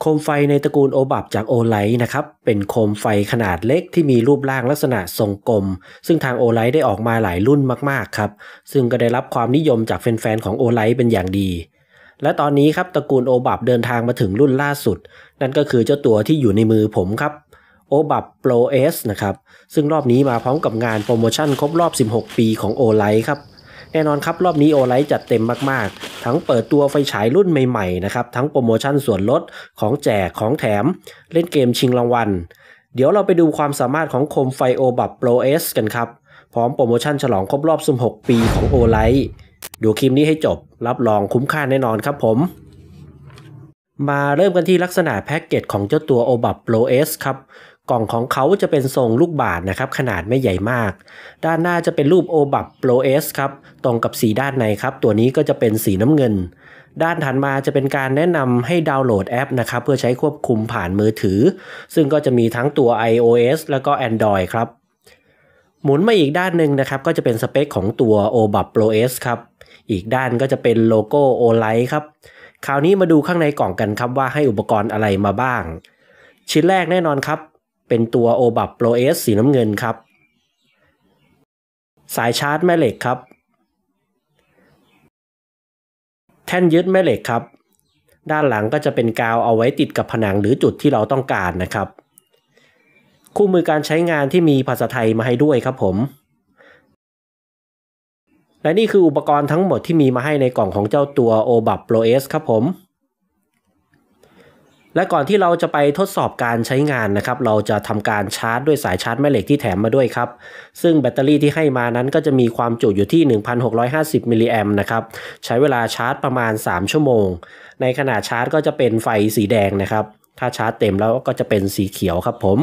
โคมไฟในตระกูลโอบับจากโอไลท์นะครับ เป็นโคมไฟขนาดเล็กที่มีรูปร่างลักษณะทรงกลม ซึ่งทางโอไลท์ได้ออกมาหลายรุ่นมากๆครับ ซึ่งก็ได้รับความนิยมจากแฟนๆ ของโอไลท์เป็นอย่างดี และตอนนี้ครับตระกูลโอบับเดินทางมาถึงรุ่นล่าสุด นั่นก็คือเจ้าตัวที่อยู่ในมือผมครับโอบับโปรเอสนะครับ ซึ่งรอบนี้มาพร้อมกับงานโปรโมชั่นครบรอบ 16 ปีของโอไลท์ครับแน่นอนครับ รอบนี้โอไลท์จัดเต็มมากๆ ทั้งเปิดตัวไฟฉายรุ่นใหม่ๆ นะครับ ทั้งโปรโมชั่นส่วนลด ของแจก ของแถม เล่นเกมชิงรางวัล เดี๋ยวเราไปดูความสามารถของโคมไฟโอบับโปรเอสกันครับ พร้อมโปรโมชั่นฉลองครบรอบม6 ปีของโอไลท์ดูคลิปนี้ให้จบ รับรองคุ้มค่าแน่นอนครับผม มาเริ่มกันที่ลักษณะแพ็กเกจของเจ้าตัวโอับโปรเอสครับกล่องของเขาจะเป็นทรงลูกบาศนะครับ ขนาดไม่ใหญ่มาก ด้านหน้าจะเป็นรูปโอบับโปรเอสครับ ตรงกับสีด้านในครับ ตัวนี้ก็จะเป็นสีน้ำเงิน ด้านถัดมาจะเป็นการแนะนำให้ดาวน์โหลดแอปนะครับเพื่อใช้ควบคุมผ่านมือถือ ซึ่งก็จะมีทั้งตัว iOS แล้วก็ Android ครับ หมุนมาอีกด้านหนึ่งนะครับ ก็จะเป็นสเปคของตัว o b u b Pro S ครับ อีกด้านก็จะเป็นโลโก้ o l i g h ครับ คราวนี้มาดูข้างในกล่องกันครับว่าให้อุปกรณ์อะไรมาบ้าง ชิ้นแรกแน่นอนครับเป็นตัว o b บโ Pro S สีน้ำเงินครับ สายชาร์จแม่เหล็กครับ แท่นยึดแม่เหล็กครับ ด้านหลังก็จะเป็นกาวเอาไว้ติดกับผนังหรือจุดที่เราต้องการนะครับ คู่มือการใช้งานที่มีภาษาไทยมาให้ด้วยครับผม และนี่คืออุปกรณ์ทั้งหมดที่มีมาให้ในกล่องของเจ้าตัว o b โป Pro S ครับผมและก่อนที่เราจะไปทดสอบการใช้งานนะครับ เราจะทำการชาร์จด้วยสายชาร์จแม่เหล็กที่แถมมาด้วยครับ ซึ่งแบตเตอรี่ที่ให้มานั้นก็จะมีความจุอยู่ที่ 1,650 มิลลิแอมนะครับ ใช้เวลาชาร์จประมาณ 3 ชั่วโมง ในขณะชาร์จก็จะเป็นไฟสีแดงนะครับ ถ้าชาร์จเต็มแล้วก็จะเป็นสีเขียวครับผม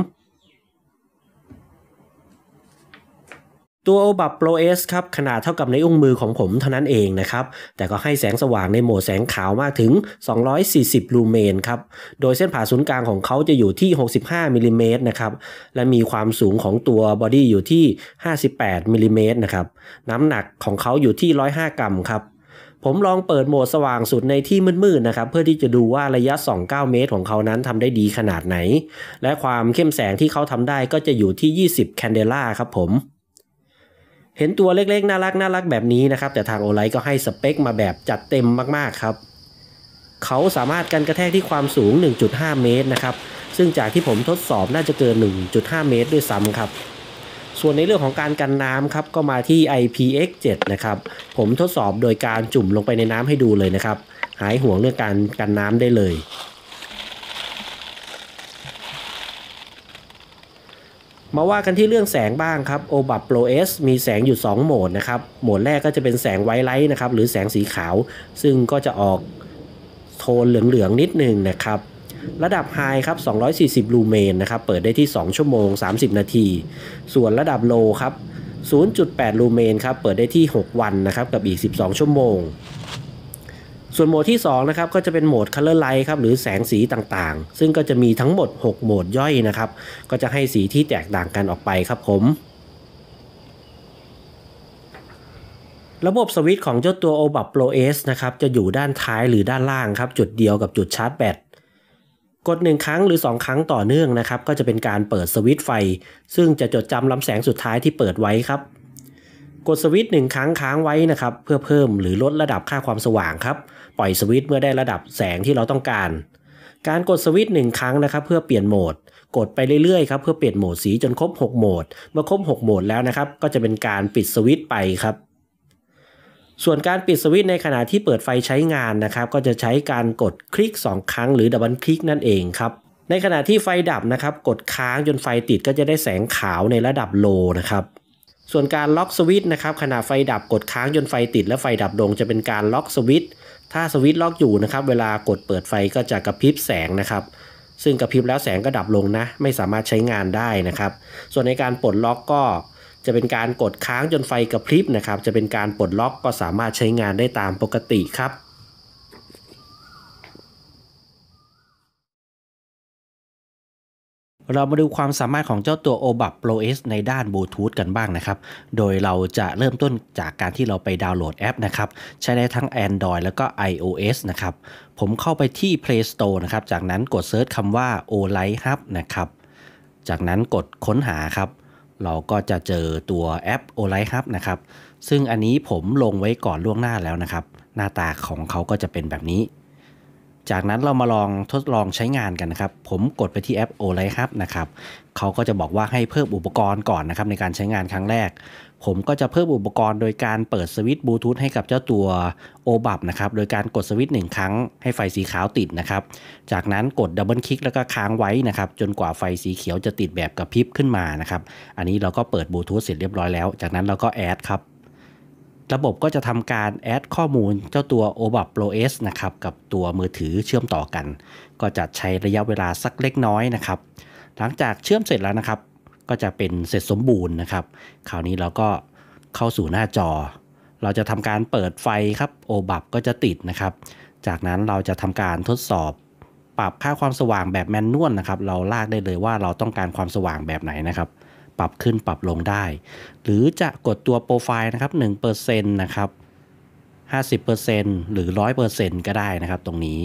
ตัวโอบับโปรเอสครับขนาดเท่ากับในอุ้งมือของผมเท่านั้นเองนะครับแต่ก็ให้แสงสว่างในโหมดแสงขาวมากถึง 240 ลูเมนครับโดยเส้นผ่าศูนย์กลางของเขาจะอยู่ที่ 65มิลิเมตรนะครับและมีความสูงของตัวบอดี้อยู่ที่ 58มิลิเมตรนะครับน้ำหนักของเขาอยู่ที่ 105 กรัมครับผมลองเปิดโหมดสว่างสุดในที่มืดๆนะครับเพื่อที่จะดูว่าระยะ 29 เมตรของเขานั้นทำได้ดีขนาดไหน และความเข้มแสงที่เขาทำได้ก็จะอยู่ที่ 20แคนเดล่าครับผมเห็นตัวเล็ก ๆ น่ารักน่ารักแบบนี้นะครับ แต่ทางโอไลก็ให้สเปคมาแบบจัดเต็มมากๆครับ เขาสามารถกันกระแทกที่ความสูง 1.5 เมตรนะครับ ซึ่งจากที่ผมทดสอบน่าจะเกิน 1.5 เมตรด้วยซ้ำครับ ส่วนในเรื่องของการกันน้ำครับก็มาที่ IPX7 นะครับ ผมทดสอบโดยการจุ่มลงไปในน้ำให้ดูเลยนะครับ หายห่วงเรื่องการกันน้ำได้เลยมาว่ากันที่เรื่องแสงบ้างครับ o b a p Pro S มีแสงอยู่ 2โหมดนะครับ โหมดแรกก็จะเป็นแสงไวไลท์นะครับหรือแสงสีขาวซึ่งก็จะออกโทนเหลืองๆ นิดนึงนะครับระดับไฮครับ 240 ลูเมนนะครับเปิดได้ที่ 2 ชั่วโมง 30 นาที ส่วนระดับโลครับ 0.8 ลูเมนครับเปิดได้ที่ 6 วันนะครับกับอีก 12 ชั่วโมงส่วนโหมดที่2นะครับก็จะเป็นโหมด color light ครับหรือแสงสีต่างๆ ซึ่งก็จะมีทั้งหมด 6 โหมดย่อยนะครับ ก็จะให้สีที่แตกต่างกันออกไปครับผม ระบบสวิตช์ของเจ้าตัว o b a p Pro S นะครับ จะอยู่ด้านท้ายหรือด้านล่างครับจุดเดียวกับจุดชาร์จแบตกด 1 ครั้งหรือ 2 ครั้งต่อเนื่องนะครับ ก็จะเป็นการเปิดสวิตช์ไฟ ซึ่งจะจดจำลำแสงสุดท้ายที่เปิดไว้ครับกดสวิตช์หนึ่งครั้งค้างไว้นะครับ เพื่อเพิ่มหรือลดระดับค่าความสว่างครับปล่อยสวิตช์เมื่อได้ระดับแสงที่เราต้องการ การกดสวิตช์หนึ่งครั้งนะครับเพื่อเปลี่ยนโหมดกดไปเรื่อยๆครับเพื่อเปลี่ยนโหมดสีจนครบ6โหมด เมื่อครบ6โหมดแล้วนะครับ ก็จะเป็นการปิดสวิตช์ไปครับ ส่วนการปิดสวิตช์ในขณะที่เปิดไฟใช้งานนะครับ ก็จะใช้การกดคลิก 2 ครั้ง หรือดับเบิลคลิกนั่นเองครับในขณะที่ไฟดับนะครับ กดค้างจนไฟติดก็จะได้แสงขาวในระดับโลนะครับส่วนการล็อกสวิตช์นะครับขณะไฟดับกดค้างจนไฟติดและไฟดับลง จะเป็นการล็อกสวิตช์ถ้าสวิตช์ล็อกอยู่นะครับ เวลากดเปิดไฟก็จะกระพริบแสงนะครับ ซึ่งกระพริบแล้วแสงก็ดับลงนะ ไม่สามารถใช้งานได้นะครับ ส่วนในการปลดล็อกก็จะเป็นการกดค้างจนไฟกระพริบนะครับ จะเป็นการปลดล็อกก็สามารถใช้งานได้ตามปกติครับเรามาดูความสามารถของเจ้าตัว OBAP Pro S ในด้านบลูทูธกันบ้างนะครับ โดยเราจะเริ่มต้นจากการที่เราไปดาวน์โหลดแอปนะครับ ใช้ได้ทั้ง Android แล้วก็ iOS นะครับ ผมเข้าไปที่ Play Store นะครับจากนั้นกดเซิร์ชคำว่า o l i g h Hub นะครับ จากนั้นกดค้นหาครับ เราก็จะเจอตัวแอป o l i g h Hub นะครับ ซึ่งอันนี้ผมลงไว้ก่อนล่วงหน้าแล้วนะครับ หน้าตาของเขาก็จะเป็นแบบนี้จากนั้นเรามาลองทดลองใช้งานกันนะครับ ผมกดไปที่แอป o l i ครับนะครับ เขาก็จะบอกว่าให้เพิ่มอุปกรณ์ก่อนนะครับในการใช้งานครั้งแรก ผมก็จะเพิ่มอุปกรณ์โดยการเปิดสวิตช์บลูทูธให้กับเจ้าตัว o b ับนะครับ โดยการกดสวิตช์หนึ่งครั้งให้ไฟสีขาวติดนะครับ จากนั้นกดดับเบิลคลิกแล้วก็ค้างไว้นะครับ จนกว่าไฟสีเขียวจะติดแบบกระพริบขึ้นมานะครับ อันนี้เราก็เปิดบลูทูธเสร็จเรียบร้อยแล้ว จากนั้นเราก็แอดครับระบบก็จะทำการแอดข้อมูลเจ้าตัว OBAP Pro S นะครับกับตัวมือถือเชื่อมต่อกัน ก็จะใช้ระยะเวลาสักเล็กน้อยนะครับหลังจากเชื่อมเสร็จแล้วนะครับ ก็จะเป็นเสร็จสมบูรณ์นะครับคราวนี้เราก็เข้าสู่หน้าจอ เราจะทำการเปิดไฟครับ OBAP ก็จะติดนะครับ จากนั้นเราจะทำการทดสอบปรับค่าความสว่างแบบแมนนวลนะครับเราลากได้เลยว่าเราต้องการความสว่างแบบไหนนะครับปรับขึ้นปรับลงได้ หรือจะกดตัวโปรไฟล์นะครับ1%นะครับ 50%หรือ 100%ก็ได้นะครับตรงนี้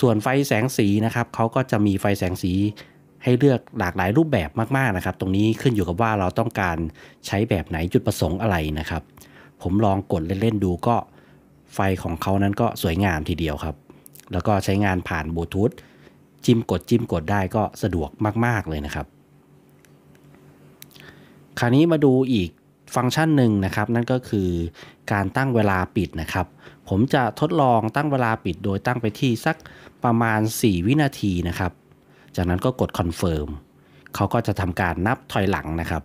ส่วนไฟแสงสีนะครับ เขาก็จะมีไฟแสงสีให้เลือกหลากหลายรูปแบบมาก ๆ นะครับ ตรงนี้ขึ้นอยู่กับว่าเราต้องการใช้แบบไหนจุดประสงค์อะไรนะครับ ผมลองกดเล่นๆ ดู ก็ไฟของเขานั้นก็สวยงามทีเดียวครับ แล้วก็ใช้งานผ่านบลูทูธจิ้มกดจิ้มกดได้ก็สะดวกมาก ๆเลยนะครับคราวนี้มาดูอีกฟังก์ชันหนึ่งนะครับ นั่นก็คือการตั้งเวลาปิดนะครับ ผมจะทดลองตั้งเวลาปิดโดยตั้งไปที่สักประมาณ 4 วินาทีนะครับ จากนั้นก็กดคอนเฟิร์มเขาก็จะทำการนับถอยหลังนะครับ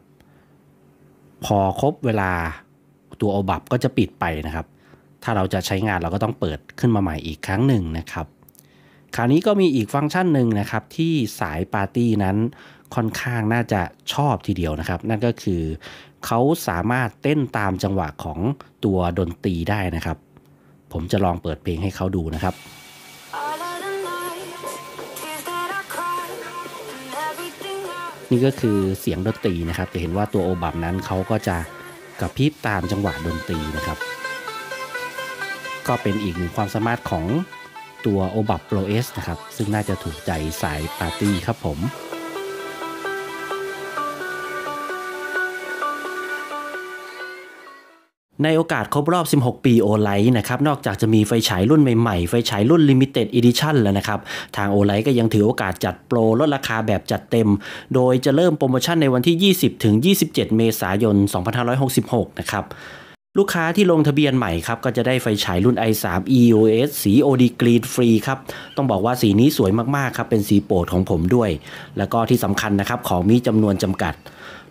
พอครบเวลาตัวอบับก็จะปิดไปนะครับ ถ้าเราจะใช้งานเราก็ต้องเปิดขึ้นมาใหม่อีกครั้งหนึ่งนะครับคราวนี้ก็มีอีกฟังก์ชันหนึ่งนะครับ ที่สายปาร์ตี้นั้นค่อนข้างน่าจะชอบทีเดียวนะครับ นั่นก็คือเขาสามารถเต้นตามจังหวะของตัวดนตรีได้นะครับ ผมจะลองเปิดเพลงให้เขาดูนะครับ นี่ก็คือเสียงดนตรีนะครับจะเห็นว่าตัวโอบัมนั้นเขาก็จะกระพริบตามจังหวะดนตรีนะครับ ก็เป็นอีกหนึ่งความสามารถของตัว o b a p ร r o S นะครับซึ่งน่าจะถูกใจสายปาร์ตี้ครับผม ในโอกาสครบรอบ 16 ปีโอไลท์นะครับนอกจากจะมีไฟฉายรุ่นใหม่ๆไฟฉายรุ่น Limited Edition แล้วนะครับ ทางโอไลท์ก็ยังถือโอกาสจัดโปร ลดราคาแบบจัดเต็ม โดยจะเริ่มโปรโมชั่นในวันที่ 20 27 เมษายน 2566 นะครับลูกค้าที่ลงทะเบียนใหม่ครับ ก็จะได้ไฟฉายรุ่น i3 EOS สี OD Green ฟรีครับต้องบอกว่าสีนี้สวยมากๆครับเป็นสีโปรดของผมด้วย แล้วก็ที่สำคัญนะครับของมีจำนวนจำกัด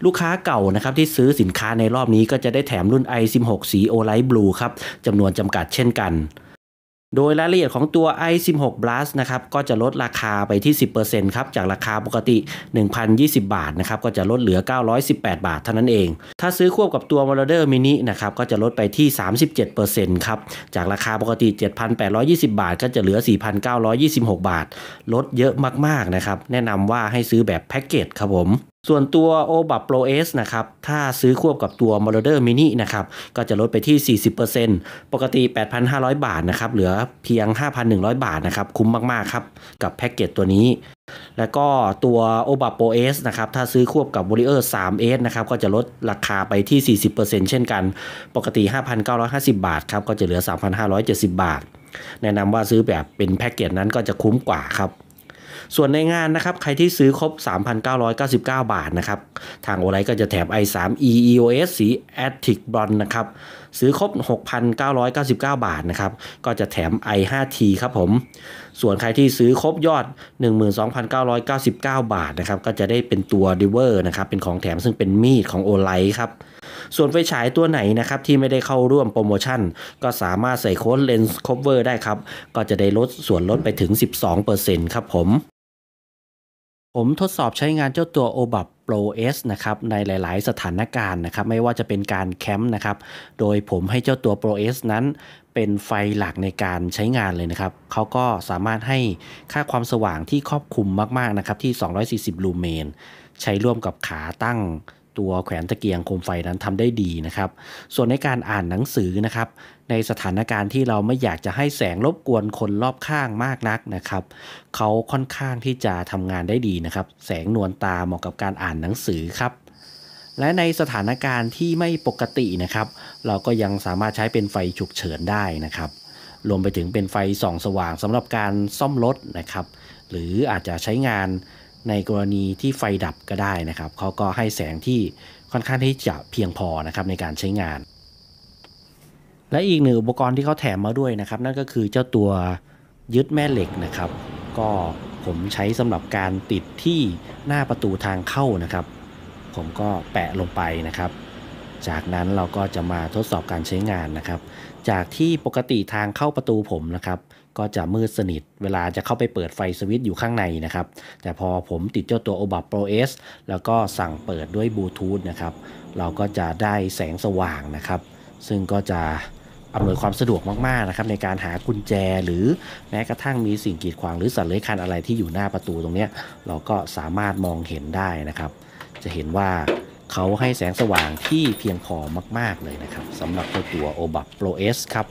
ลูกค้าเก่านะครับที่ซื้อสินค้าในรอบนี้ก็จะได้แถมรุ่น i16 สี o l i g h t Blue ครับจำนวนจำกัดเช่นกันโดยรายละเอียดของตัว i16 Blast นะครับก็จะลดราคาไปที่ 10%ครับจากราคาปกติ 1,020 บาทนะครับก็จะลดเหลือ 918 บาทเท่านั้นเอง ถ้าซื้อควบกับตัว m o d e r Mini นะครับก็จะลดไปที่ 37%ครับจากราคาปกติ 7,820 บาทก็จะเหลือ 4,926 บาท ลดเยอะมากๆนะครับแนะนำว่าให้ซื้อแบบแพ็กเกจครับผมส่วนตัว o b a p Pro S นะครับ ถ้าซื้อควบกับตัว m o d e r Mini นะครับก็จะลดไปที่ 40%ปกติ 8,500 บาทนะครับเหลือเพียง 5,100 บาทนะครับคุ้มมากๆครับกับแพ็กเกจตัวนี้ แล้วก็ตัว o b a p Pro S นะครับ ถ้าซื้อควบกับ Warrior 3S นะครับก็จะลดราคาไปที่ 40%เช่นกัน ปกติ 5,950 บาทครับก็จะเหลือ 3,570 บาท แนะนำว่าซื้อแบบเป็นแพ็กเกจนั้นก็จะคุ้มกว่าครับส่วนในงานนะครับ ใครที่ซื้อครบ 3,999 บาทนะครับ ทางโอไลก็จะแถม i3 e EOS สี Attic b r o n นะครับ ซื้อครบ 6,999 บาทนะครับ ก็จะแถม i5T ครับผม ส่วนใครที่ซื้อครบยอด 12,999 บาทนะครับ ก็จะได้เป็นตัวเ i v e r นะครับ เป็นของแถมซึ่งเป็นมีดของโอไลครับ ส่วนไฟฉายตัวไหนนะครับที่ไม่ได้เข้าร่วมโปรโมชั่น ก็สามารถใส่โค้ดเลนส์ครอบเวอร์ได้ครับ ก็จะได้ลดส่วนลดไปถึง 12%ครับผมผมทดสอบใช้งานเจ้าตัว OBAP Pro S นะครับในหลายๆ สถานการณ์นะครับ ไม่ว่าจะเป็นการแคมป์นะครับโดยผมให้เจ้าตัว Pro S นั้นเป็นไฟหลักในการใช้งานเลยนะครับเขาก็สามารถให้ค่าความสว่างที่ครอบคลุมมาก ๆ นะครับที่ 240 ลูเมนใช้ร่วมกับขาตั้งตัวแขวนตะเกียงโคมไฟนั้นทำได้ดีนะครับ ส่วนในการอ่านหนังสือนะครับ ในสถานการณ์ที่เราไม่อยากจะให้แสงรบกวนคนรอบข้างมากนักนะครับ เขาค่อนข้างที่จะทำงานได้ดีนะครับ แสงนวลตาเหมาะกับการอ่านหนังสือครับ และในสถานการณ์ที่ไม่ปกตินะครับ เราก็ยังสามารถใช้เป็นไฟฉุกเฉินได้นะครับ รวมไปถึงเป็นไฟส่อง สว่างสำหรับการซ่อมรถนะครับ หรืออาจจะใช้งานในกรณีที่ไฟดับก็ได้นะครับเขาก็ให้แสงที่ค่อนข้างที่จะเพียงพอนะครับในการใช้งาน และอีกหนึ่งอุปกรณ์ที่เขาแถมมาด้วยนะครับ นั่นก็คือเจ้าตัวยึดแม่เหล็กนะครับ ก็ผมใช้สำหรับการติดที่หน้าประตูทางเข้านะครับ ผมก็แปะลงไปนะครับ จากนั้นเราก็จะมาทดสอบการใช้งานนะครับ จากที่ปกติทางเข้าประตูผมนะครับก็จะมืดสนิทเวลาจะเข้าไปเปิดไฟสวิตช์อยู่ข้างในนะครับ แต่พอผมติดเจ้าตัว o b a Pro S แล้วก็สั่งเปิดด้วยบลูทูธนะครับเราก็จะได้แสงสว่างนะครับ ซึ่งก็จะอำนวยความสะดวกมาก ๆ นะครับ ในการหากุญแจหรือแม้กระทั่งมีสิ่งกีดขวางหรือสัตว์เลื้อยคลานอะไรที่อยู่หน้าประตูตรงนี้ เราก็สามารถมองเห็นได้นะครับ จะเห็นว่าเขาให้แสงสว่างที่เพียงพอมาก ๆ เลยนะครับสำหรับตัว o b a Pro S ครับ